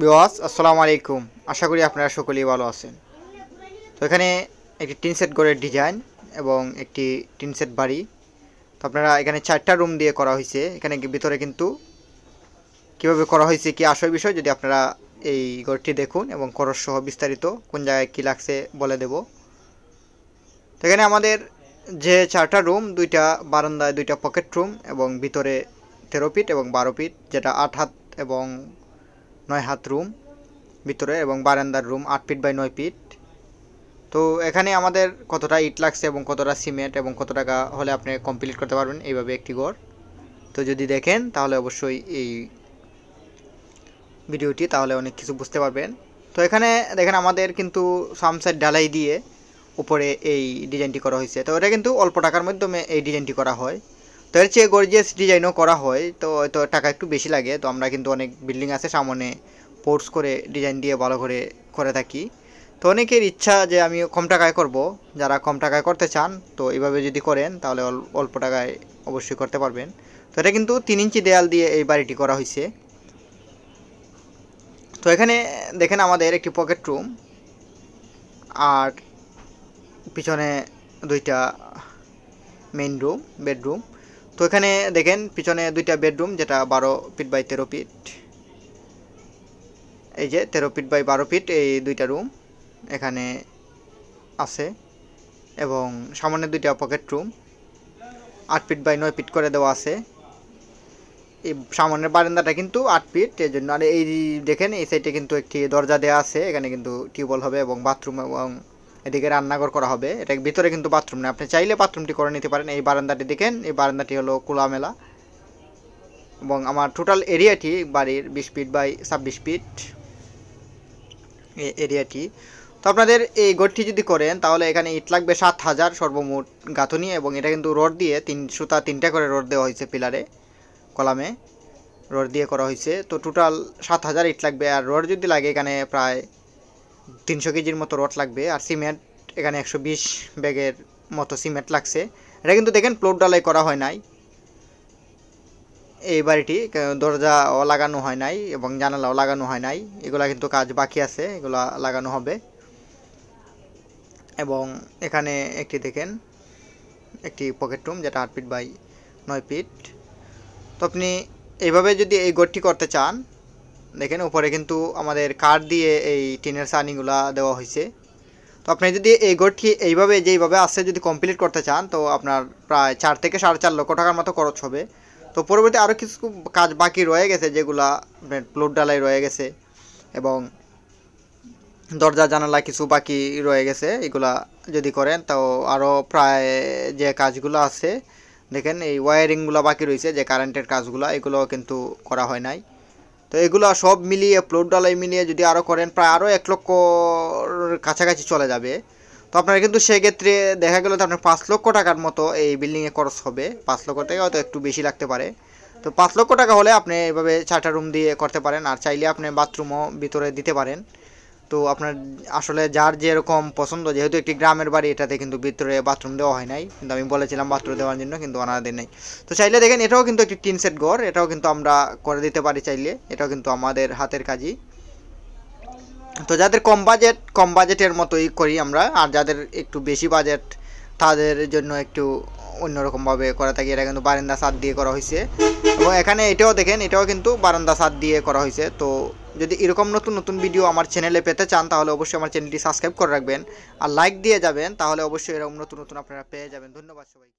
বিওয়াস আসসালামু আলাইকুম আশা করি আপনারা সকলেই ভালো আছেন তো এখানে একটি টিন সেট ঘরের ডিজাইন এবং একটি টিন সেট বাড়ি তো আপনারা এখানে চারটা রুম দিয়ে করা হয়েছে এখানে ভিতরে কিন্তু কিভাবে করা হয়েছে কি আসল বিষয় যদি আপনারা এই ঘরটি দেখুন এবং সহ বিস্তারিত কোন জায়গায় কী লাগছে বলে দেব তো এখানে আমাদের যে চারটা রুম দুইটা বারান্দায় দুইটা পকেট রুম এবং ভিতরে তেরো ফিট এবং বারো ফিট যেটা আট হাত এবং নয় হাত রুম ভিতরে এবং বারান্দার রুম আট ফিট বাই নয় ফিট তো এখানে আমাদের কতটা ইট লাগছে এবং কতটা সিমেন্ট এবং কত টাকা হলে আপনি কমপ্লিট করতে পারবেন এইভাবে একটি ঘর তো যদি দেখেন তাহলে অবশ্যই এই ভিডিওটি তাহলে অনেক কিছু বুঝতে পারবেন তো এখানে দেখেন আমাদের কিন্তু সামসাইড ঢালাই দিয়ে উপরে এই ডিজাইনটি করা হয়েছে তো এটা কিন্তু অল্প টাকার মাধ্যমে এই ডিজাইনটি করা হয় তো এর চেয়ে গর্জিয়াস ডিজাইনও করা হয় তো তো টাকা একটু বেশি লাগে তো আমরা কিন্তু অনেক বিল্ডিং আছে সামনে পোর্টস করে ডিজাইন দিয়ে ভালো করে করে থাকি তো অনেকের ইচ্ছা যে আমি কম টাকায় করব যারা কম টাকায় করতে চান তো এইভাবে যদি করেন তাহলে অল্প টাকায় অবশ্যই করতে পারবেন তো এটা কিন্তু তিন ইঞ্চি দেয়াল দিয়ে এই বাড়িটি করা হয়েছে তো এখানে দেখেন আমাদের একটি পকেট রুম আর পিছনে দুইটা মেইন রুম বেডরুম তো এখানে দেখেন পিছনে দুইটা বেডরুম যেটা বারো ফিট বাই তেরো ফিট এই যে তেরো ফিট বাই বারো ফিট এই দুইটা রুম এখানে আছে এবং সামনে দুইটা পকেট রুম আট ফিট বাই নয় ফিট করে দেওয়া আছে এই সামনের বারান্দাটা কিন্তু আট ফিট এই জন্য আর এই দেখেন এই সাইডে কিন্তু একটি দরজা দেওয়া আছে এখানে কিন্তু টিউবওয়েল হবে এবং বাথরুম এবং এদিকে রান্নাঘর করা হবে এটা ভিতরে কিন্তু বাথরুম নেই আপনি চাইলে বাথরুমটি করে নিতে পারেন এই বারান্দাটি দেখেন এই বারান্দাটি হলো কোলামেলা এবং আমার টোটাল এরিয়াটি বাড়ির বিশ ফিট বাই ছাব্বিশ ফিট এরিয়াটি তো আপনাদের এই গড়টি যদি করেন তাহলে এখানে ইট লাগবে সাত হাজার সর্বমোট গাঁথনি এবং এটা কিন্তু রড দিয়ে তিন সুতা তিনটা করে রড দেওয়া হয়েছে পিলারে কলামে রড দিয়ে করা হয়েছে তো টোটাল সাত হাজার ইট লাগবে আর রড যদি লাগে এখানে প্রায় তিনশো কেজির মতো রড লাগবে আর সিমেন্ট এখানে একশো বিশ ব্যাগের মতো সিমেন্ট লাগছে এটা কিন্তু দেখেন প্লোট ডালাই করা হয় নাই এই বাড়িটি দরজাও লাগানো হয় নাই এবং জানালাও লাগানো হয় নাই এগুলা কিন্তু কাজ বাকি আছে এগুলা লাগানো হবে এবং এখানে একটি দেখেন একটি পকেট রুম যেটা আট ফিট বাই নয় ফিট তো আপনি এইভাবে যদি এই গড়টি করতে চান দেখেন উপরে কিন্তু আমাদের কাঠ দিয়ে এই টিনের সানিগুলা দেওয়া হয়েছে তো আপনি যদি এই গোটটি এইভাবে যেইভাবে আসছে যদি কমপ্লিট করতে চান তো আপনার প্রায় চার থেকে সাড়ে চার লক্ষ টাকার মতো খরচ হবে তো পরবর্তী আরও কিছু কাজ বাকি রয়ে গেছে যেগুলা আপনার প্লোট ডালাই রয়ে গেছে এবং দরজা জানালা কিছু বাকি রয়ে গেছে এগুলা যদি করেন তো আরও প্রায় যে কাজগুলো আছে দেখেন এই ওয়ারিংগুলো বাকি রয়েছে যে কারেন্টের কাজগুলো এগুলো কিন্তু করা হয় নাই তো এগুলো সব মিলিয়ে প্লট ডালাই মিলিয়ে যদি আরও করেন প্রায় আরও এক লক্ষ কাছাকাছি চলে যাবে তো আপনার কিন্তু সেক্ষেত্রে দেখা গেল তো আপনার পাঁচ লক্ষ টাকার মতো এই বিল্ডিংয়ে খরচ হবে পাঁচ লক্ষ টাকা হয়তো একটু বেশি লাগতে পারে তো পাঁচ লক্ষ টাকা হলে আপনি এভাবে চারটা রুম দিয়ে করতে পারেন আর চাইলে আপনি বাথরুমও ভিতরে দিতে পারেন তো আপনার আসলে যার যেরকম পছন্দ যেহেতু একটি গ্রামের বাড়ি এটাতে কিন্তু ভিতরে বাথরুম দেওয়া হয় নাই কিন্তু আমি বলেছিলাম বাথরুম দেওয়ার জন্য কিন্তু ওনাদের নেই তো চাইলে দেখেন এটাও কিন্তু একটি টিন সেট ঘর এটাও কিন্তু আমরা করে দিতে পারি চাইলে এটাও কিন্তু আমাদের হাতের কাজই তো যাদের কম বাজেট কম বাজেটের মতোই করি আমরা আর যাদের একটু বেশি বাজেট তাদের জন্য একটু অন্যরকমভাবে করা থাকি এটা কিন্তু বারান্দা ছাদ দিয়ে করা হয়েছে এবং এখানে এটাও দেখেন এটাও কিন্তু বারান্দা ছাদ দিয়ে করা হয়েছে তো যদি এরকম নতুন নতুন ভিডিও আমার চ্যানেলে পেতে চান তাহলে অবশ্যই আমার চ্যানেলটি সাবস্ক্রাইব করে রাখবেন আর লাইক দিয়ে যাবেন তাহলে অবশ্যই এরকম নতুন নতুন আপনারা পেয়ে যাবেন ধন্যবাদ সবাই